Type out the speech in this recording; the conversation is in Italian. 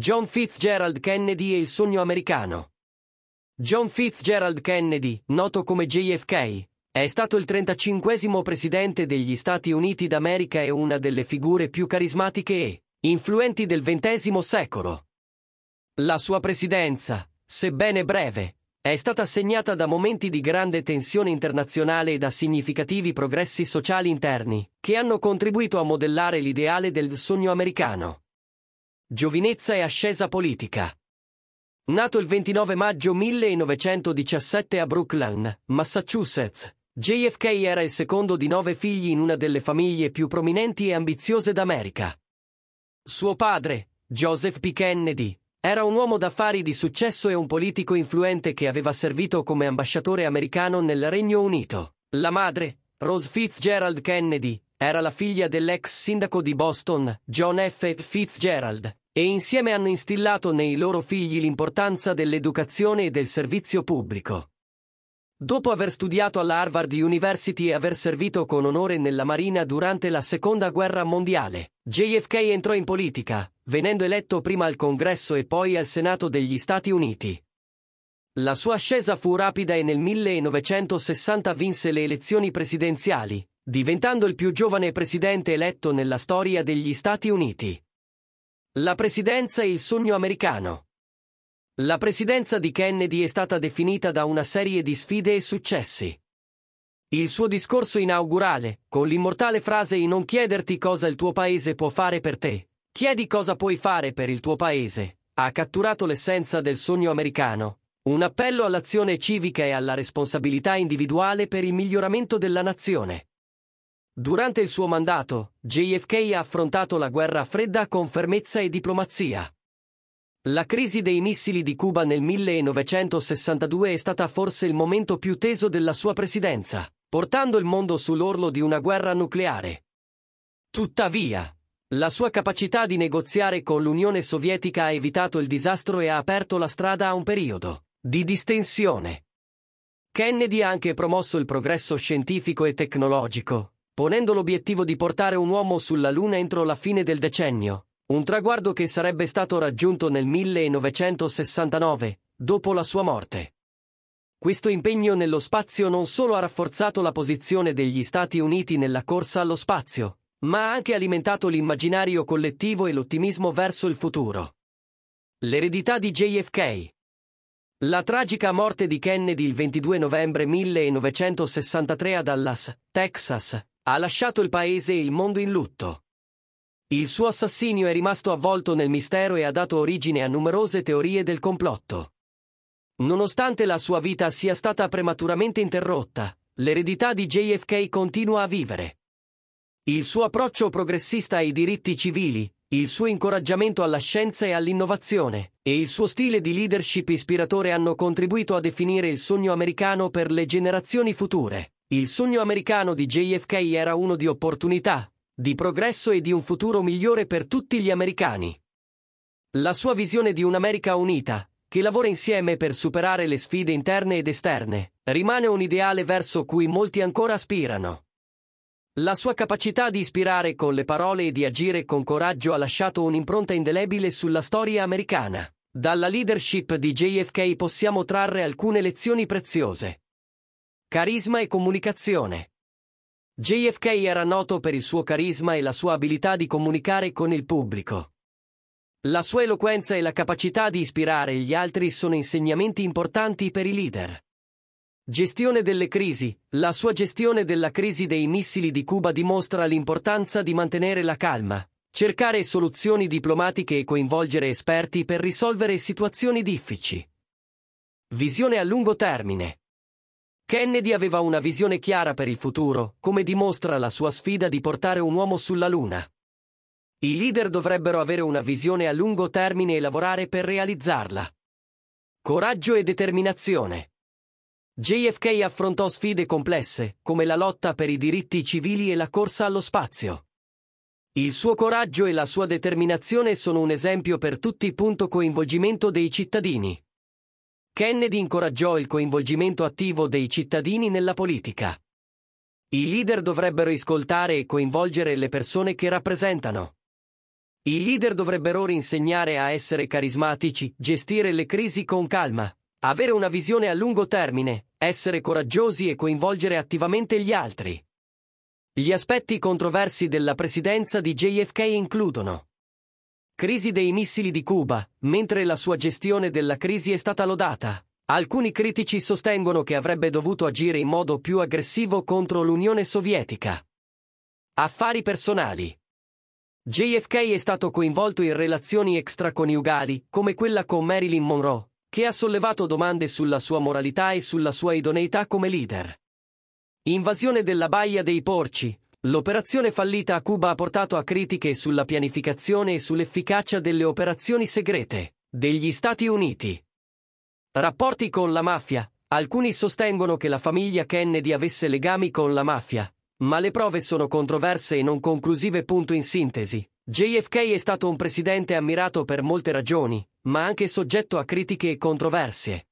John Fitzgerald Kennedy e il sogno americano. John Fitzgerald Kennedy, noto come JFK, è stato il 35 presidente degli Stati Uniti d'America e una delle figure più carismatiche e influenti del XX secolo. La sua presidenza, sebbene breve, è stata segnata da momenti di grande tensione internazionale e da significativi progressi sociali interni, che hanno contribuito a modellare l'ideale del sogno americano. Giovinezza e ascesa politica. Nato il 29 maggio 1917 a Brooklyn, Massachusetts, JFK era il secondo di nove figli in una delle famiglie più prominenti e ambiziose d'America. Suo padre, Joseph P. Kennedy, era un uomo d'affari di successo e un politico influente che aveva servito come ambasciatore americano nel Regno Unito. La madre, Rose Fitzgerald Kennedy, era la figlia dell'ex sindaco di Boston, John F. Fitzgerald, e insieme hanno instillato nei loro figli l'importanza dell'educazione e del servizio pubblico. Dopo aver studiato alla Harvard University e aver servito con onore nella Marina durante la Seconda Guerra Mondiale, JFK entrò in politica, venendo eletto prima al Congresso e poi al Senato degli Stati Uniti. La sua ascesa fu rapida e nel 1960 vinse le elezioni presidenziali, diventando il più giovane presidente eletto nella storia degli Stati Uniti. La presidenza e il sogno americano. La presidenza di Kennedy è stata definita da una serie di sfide e successi. Il suo discorso inaugurale, con l'immortale frase Non chiederti cosa il tuo paese può fare per te, chiedi cosa puoi fare per il tuo paese, ha catturato l'essenza del sogno americano, un appello all'azione civica e alla responsabilità individuale per il miglioramento della nazione. Durante il suo mandato, JFK ha affrontato la guerra fredda con fermezza e diplomazia. La crisi dei missili di Cuba nel 1962 è stata forse il momento più teso della sua presidenza, portando il mondo sull'orlo di una guerra nucleare. Tuttavia, la sua capacità di negoziare con l'Unione Sovietica ha evitato il disastro e ha aperto la strada a un periodo di distensione. Kennedy ha anche promosso il progresso scientifico e tecnologico, ponendo l'obiettivo di portare un uomo sulla Luna entro la fine del decennio, un traguardo che sarebbe stato raggiunto nel 1969, dopo la sua morte. Questo impegno nello spazio non solo ha rafforzato la posizione degli Stati Uniti nella corsa allo spazio, ma ha anche alimentato l'immaginario collettivo e l'ottimismo verso il futuro. L'eredità di JFK La tragica morte di Kennedy il 22 novembre 1963 a Dallas, Texas, ha lasciato il paese e il mondo in lutto. Il suo assassinio è rimasto avvolto nel mistero e ha dato origine a numerose teorie del complotto. Nonostante la sua vita sia stata prematuramente interrotta, l'eredità di JFK continua a vivere. Il suo approccio progressista ai diritti civili, il suo incoraggiamento alla scienza e all'innovazione e il suo stile di leadership ispiratore hanno contribuito a definire il sogno americano per le generazioni future. Il sogno americano di JFK era uno di opportunità, di progresso e di un futuro migliore per tutti gli americani. La sua visione di un'America unita, che lavora insieme per superare le sfide interne ed esterne, rimane un ideale verso cui molti ancora aspirano. La sua capacità di ispirare con le parole e di agire con coraggio ha lasciato un'impronta indelebile sulla storia americana. Dalla leadership di JFK possiamo trarre alcune lezioni preziose. Carisma e comunicazione. JFK era noto per il suo carisma e la sua abilità di comunicare con il pubblico. La sua eloquenza e la capacità di ispirare gli altri sono insegnamenti importanti per i leader. Gestione delle crisi. La sua gestione della crisi dei missili di Cuba dimostra l'importanza di mantenere la calma, cercare soluzioni diplomatiche e coinvolgere esperti per risolvere situazioni difficili. Visione a lungo termine. Kennedy aveva una visione chiara per il futuro, come dimostra la sua sfida di portare un uomo sulla Luna. I leader dovrebbero avere una visione a lungo termine e lavorare per realizzarla. Coraggio e determinazione. JFK affrontò sfide complesse, come la lotta per i diritti civili e la corsa allo spazio. Il suo coraggio e la sua determinazione sono un esempio per tutti. Coinvolgimento dei cittadini. Kennedy incoraggiò il coinvolgimento attivo dei cittadini nella politica. I leader dovrebbero ascoltare e coinvolgere le persone che rappresentano. I leader dovrebbero insegnare a essere carismatici, gestire le crisi con calma, avere una visione a lungo termine, essere coraggiosi e coinvolgere attivamente gli altri. Gli aspetti controversi della presidenza di JFK includono Crisi dei missili di Cuba, mentre la sua gestione della crisi è stata lodata. Alcuni critici sostengono che avrebbe dovuto agire in modo più aggressivo contro l'Unione Sovietica. Affari personali. JFK è stato coinvolto in relazioni extraconiugali, come quella con Marilyn Monroe, che ha sollevato domande sulla sua moralità e sulla sua idoneità come leader. Invasione della Baia dei Porci, L'operazione fallita a Cuba ha portato a critiche sulla pianificazione e sull'efficacia delle operazioni segrete degli Stati Uniti. Rapporti con la mafia. Alcuni sostengono che la famiglia Kennedy avesse legami con la mafia, ma le prove sono controverse e non conclusive. Punto in sintesi. JFK è stato un presidente ammirato per molte ragioni, ma anche soggetto a critiche e controversie.